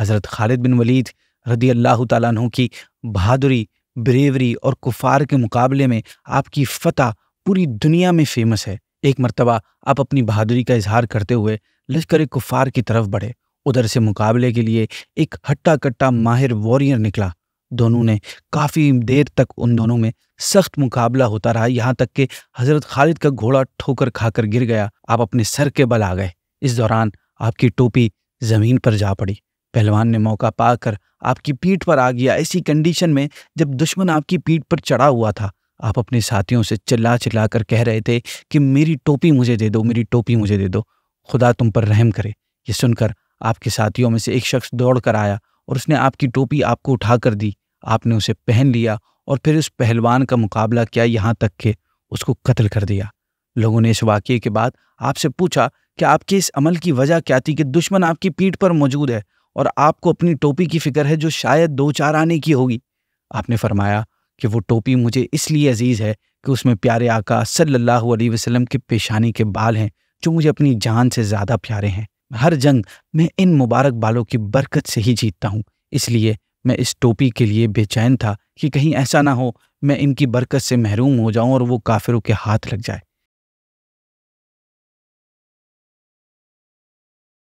हज़रत खालिद बिन वलीद रदी अल्लाह तु की बहादुरी ब्रेवरी और कुफार के मुकाबले में आपकी फ़तह पूरी दुनिया में फेमस है एक मरतबा आप अपनी बहादुरी का इजहार करते हुए लश्कर कुफार की तरफ बढ़े उधर से मुकाबले के लिए एक हट्टा कट्टा माहिर वॉरियर निकला दोनों ने काफ़ी देर तक उन दोनों में सख्त मुकाबला होता रहा यहाँ तक कि हज़रत खालिद का घोड़ा ठोकर खाकर गिर गया आप अपने सर के बल आ गए इस दौरान आपकी टोपी ज़मीन पर जा पड़ी पहलवान ने मौका पाकर आपकी पीठ पर आ गया ऐसी कंडीशन में जब दुश्मन आपकी पीठ पर चढ़ा हुआ था आप अपने साथियों से चिल्ला चिल्ला कर कह रहे थे कि मेरी टोपी मुझे दे दो मेरी टोपी मुझे दे दो खुदा तुम पर रहम करे ये सुनकर आपके साथियों में से एक शख्स दौड़ कर आया और उसने आपकी टोपी आपको उठा कर दी आपने उसे पहन लिया और फिर उस पहलवान का मुकाबला किया यहाँ तक के उसको कत्ल कर दिया लोगों ने इस वाक़े के बाद आपसे पूछा कि आपके इस अमल की वजह क्या थी कि दुश्मन आपकी पीठ पर मौजूद है और आपको अपनी टोपी की फिक्र है जो शायद दो चार आने की होगी आपने फरमाया कि वो टोपी मुझे इसलिए अजीज़ है कि उसमें प्यारे आका सल्लल्लाहु अलैहि वसल्लम के पेशानी के बाल हैं जो मुझे अपनी जान से ज़्यादा प्यारे हैं हर जंग मैं इन मुबारक बालों की बरकत से ही जीतता हूँ इसलिए मैं इस टोपी के लिए बेचैन था कि कहीं ऐसा ना हो मैं इनकी बरकत से महरूम हो जाऊं और वो काफिरों के हाथ लग जाए